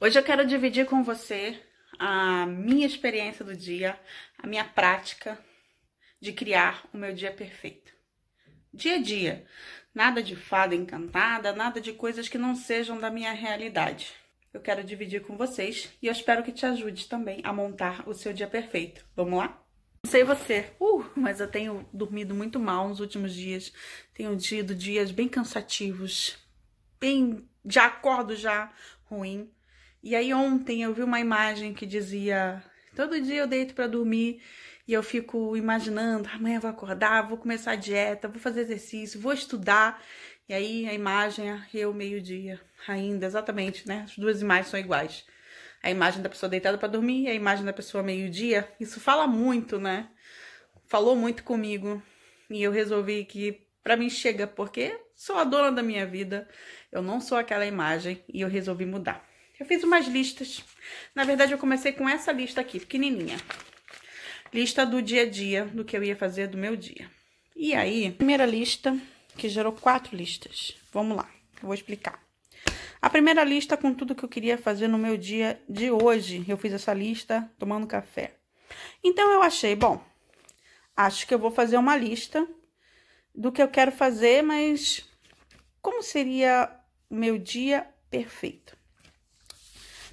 Hoje eu quero dividir com você a minha experiência do dia, a minha prática de criar o meu dia perfeito. Dia a dia, nada de fada encantada, nada de coisas que não sejam da minha realidade. Eu quero dividir com vocês e eu espero que te ajude também a montar o seu dia perfeito. Vamos lá? Não sei você, uh, mas eu tenho dormido muito mal nos últimos dias. Tenho tido dias bem cansativos, bem já acordo já ruim. E aí ontem eu vi uma imagem que dizia: todo dia eu deito para dormir e eu fico imaginando, amanhã eu vou acordar, vou começar a dieta, vou fazer exercício, vou estudar. E aí a imagem é eu meio-dia, ainda exatamente, né? As duas imagens são iguais. A imagem da pessoa deitada para dormir e a imagem da pessoa meio-dia. Isso fala muito, né? Falou muito comigo. E eu resolvi que para mim chega, porque sou a dona da minha vida. Eu não sou aquela imagem e eu resolvi mudar. Eu fiz umas listas. Na verdade, eu comecei com essa lista aqui, pequenininha. Lista do dia a dia, do que eu ia fazer do meu dia. E aí, primeira lista, que gerou quatro listas. Vamos lá, eu vou explicar. A primeira lista com tudo que eu queria fazer no meu dia de hoje. Eu fiz essa lista tomando café. Então eu achei, bom, acho que eu vou fazer uma lista do que eu quero fazer, mas como seria o meu dia perfeito?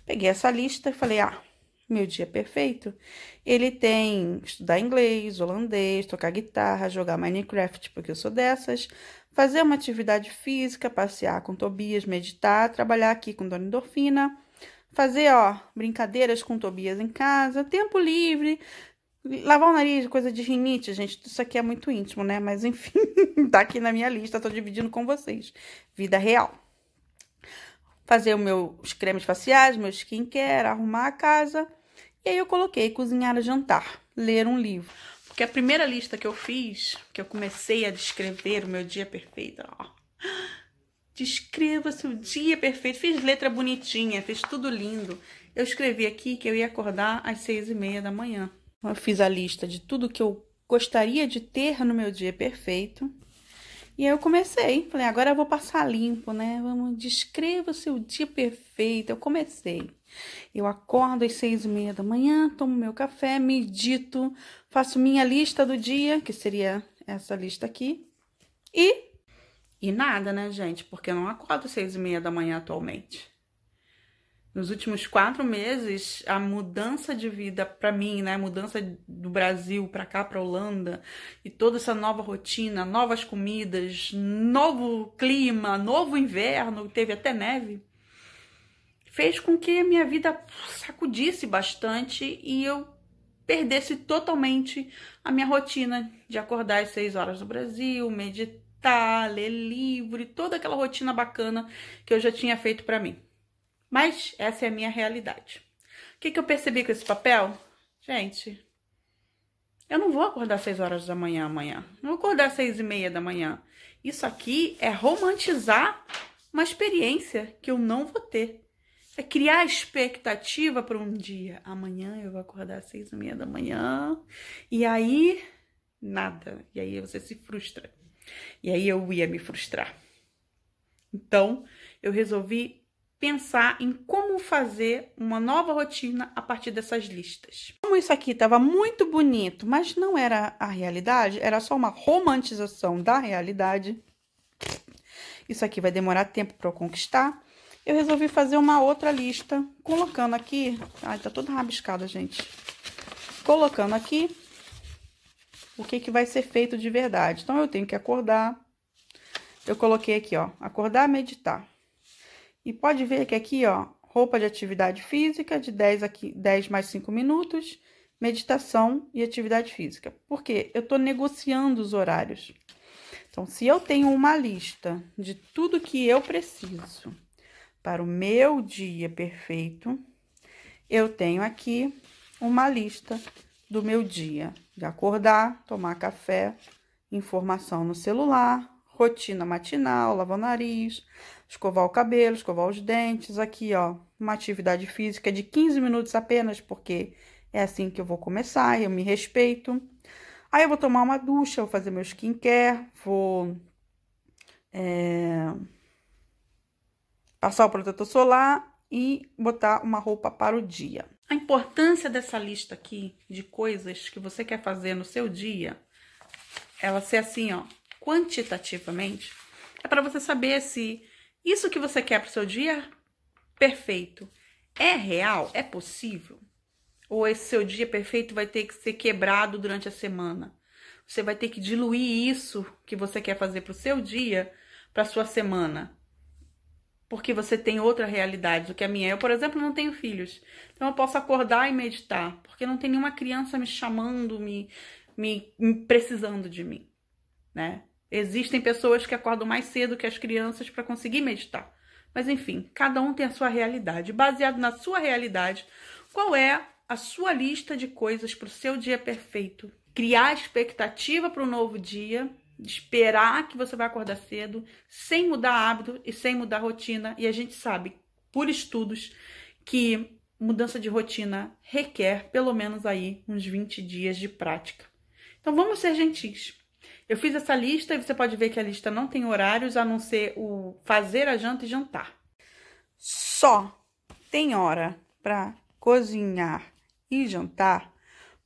Peguei essa lista e falei: ah, meu dia é perfeito. Ele tem estudar inglês, holandês, tocar guitarra, jogar Minecraft, porque eu sou dessas, fazer uma atividade física, passear com Tobias, meditar, trabalhar aqui com Dona Endorfina, fazer, ó, brincadeiras com Tobias em casa, tempo livre, Lavar o nariz, coisa de rinite, gente, isso aqui é muito íntimo, né? Mas enfim, tá aqui na minha lista, tô dividindo com vocês. Vida real fazer os meus cremes faciais, meu skincare, arrumar a casa. E aí eu coloquei cozinhar a jantar, ler um livro. Porque a primeira lista que eu fiz, que eu comecei a descrever o meu dia perfeito, ó. Descreva seu dia perfeito. Fiz letra bonitinha, fiz tudo lindo. Eu escrevi aqui que eu ia acordar às seis e meia da manhã. Eu fiz a lista de tudo que eu gostaria de ter no meu dia perfeito. E aí eu comecei, falei, agora eu vou passar limpo, né? Vamos, descreva o seu dia perfeito. Eu comecei. Eu acordo às seis e meia da manhã, tomo meu café, medito, faço minha lista do dia, que seria essa lista aqui, e e nada, né, gente? Porque eu não acordo às seis e meia da manhã atualmente nos últimos quatro meses, a mudança de vida para mim, né? A mudança do Brasil para cá, para Holanda, e toda essa nova rotina, novas comidas, novo clima, novo inverno, teve até neve, fez com que a minha vida sacudisse bastante e eu perdesse totalmente a minha rotina de acordar às seis horas do Brasil, meditar, ler livro e toda aquela rotina bacana que eu já tinha feito para mim. Mas essa é a minha realidade. O que, que eu percebi com esse papel? Gente, eu não vou acordar às 6 horas da manhã amanhã. Não vou acordar às 6 e meia da manhã. Isso aqui é romantizar uma experiência que eu não vou ter. É criar expectativa para um dia. Amanhã eu vou acordar às seis e meia da manhã. E aí, nada. E aí você se frustra. E aí eu ia me frustrar. Então, eu resolvi pensar em como fazer uma nova rotina a partir dessas listas. Como isso aqui estava muito bonito, mas não era a realidade, era só uma romantização da realidade. Isso aqui vai demorar tempo para eu conquistar. Eu resolvi fazer uma outra lista, colocando aqui. Ai, tá toda rabiscada, gente. Colocando aqui o que, que vai ser feito de verdade. Então, eu tenho que acordar. Eu coloquei aqui, ó, acordar, meditar e pode ver que aqui, ó, roupa de atividade física, de 10, aqui, 10 mais 5 minutos, meditação e atividade física. Porque eu estou negociando os horários. Então, se eu tenho uma lista de tudo que eu preciso para o meu dia perfeito, eu tenho aqui uma lista do meu dia. De acordar, tomar café, informação no celular, rotina matinal, lavar o nariz, escovar o cabelo, escovar os dentes. Aqui, ó, uma atividade física de 15 minutos apenas, porque é assim que eu vou começar, eu me respeito. Aí eu vou tomar uma ducha, vou fazer meu skincare, vou é, passar o protetor solar e botar uma roupa para o dia. A importância dessa lista aqui de coisas que você quer fazer no seu dia, ela ser assim, ó, quantitativamente, é para você saber se isso que você quer para o seu dia perfeito é real, é possível. Ou esse seu dia perfeito vai ter que ser quebrado durante a semana. Você vai ter que diluir isso que você quer fazer para o seu dia, para sua semana. Porque você tem outra realidade do que a minha. Eu, por exemplo, não tenho filhos. Então eu posso acordar e meditar. Porque não tem nenhuma criança me chamando, me, me, me precisando de mim. Né? Existem pessoas que acordam mais cedo que as crianças para conseguir meditar. Mas enfim, cada um tem a sua realidade. Baseado na sua realidade, qual é a sua lista de coisas para o seu dia perfeito? Criar expectativa para o novo dia, esperar que você vai acordar cedo, sem mudar hábito e sem mudar rotina. E a gente sabe, por estudos, que mudança de rotina requer pelo menos aí uns 20 dias de prática. Então vamos ser gentis. Eu fiz essa lista e você pode ver que a lista não tem horários a não ser o fazer a janta e jantar. Só tem hora para cozinhar e jantar,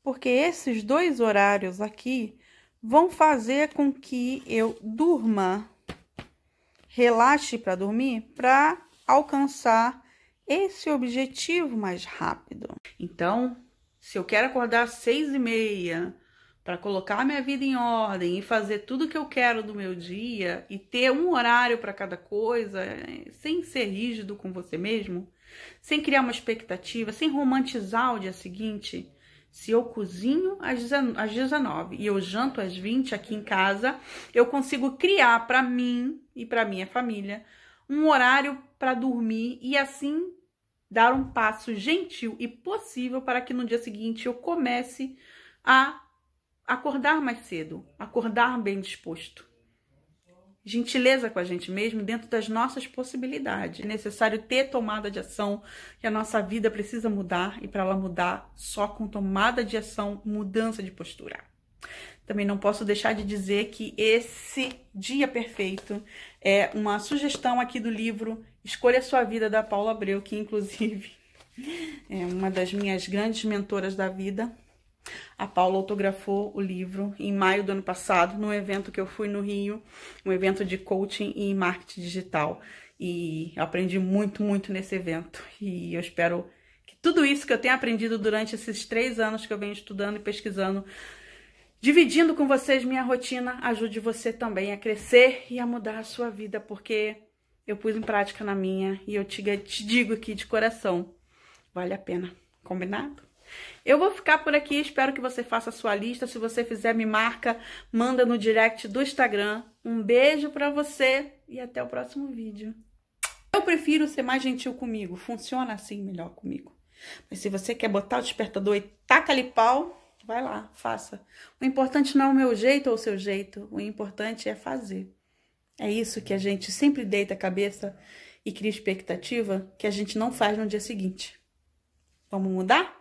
porque esses dois horários aqui vão fazer com que eu durma, relaxe para dormir, para alcançar esse objetivo mais rápido. Então, se eu quero acordar às seis e meia para colocar minha vida em ordem e fazer tudo que eu quero do meu dia e ter um horário para cada coisa, sem ser rígido com você mesmo, sem criar uma expectativa, sem romantizar o dia seguinte. Se eu cozinho às 19 e eu janto às 20 aqui em casa, eu consigo criar para mim e para minha família um horário para dormir e assim dar um passo gentil e possível para que no dia seguinte eu comece a acordar mais cedo, acordar bem disposto. Gentileza com a gente mesmo dentro das nossas possibilidades. É necessário ter tomada de ação, que a nossa vida precisa mudar e para ela mudar só com tomada de ação, mudança de postura. Também não posso deixar de dizer que esse dia perfeito é uma sugestão aqui do livro Escolha Sua Vida da Paula Abreu, que inclusive é uma das minhas grandes mentoras da vida, a Paula autografou o livro em maio do ano passado, num evento que eu fui no Rio, um evento de coaching e marketing digital. E aprendi muito, muito nesse evento. E eu espero que tudo isso que eu tenho aprendido durante esses três anos que eu venho estudando e pesquisando, dividindo com vocês minha rotina, ajude você também a crescer e a mudar a sua vida, porque eu pus em prática na minha e eu te, te digo aqui de coração, vale a pena. Combinado? Eu vou ficar por aqui, espero que você faça a sua lista. Se você fizer, me marca, manda no direct do Instagram. Um beijo para você e até o próximo vídeo. Eu prefiro ser mais gentil comigo, funciona assim melhor comigo. Mas se você quer botar o despertador e taca-lhe pau, vai lá, faça. O importante não é o meu jeito ou o seu jeito, o importante é fazer. É isso que a gente sempre deita a cabeça e cria expectativa que a gente não faz no dia seguinte. Vamos mudar?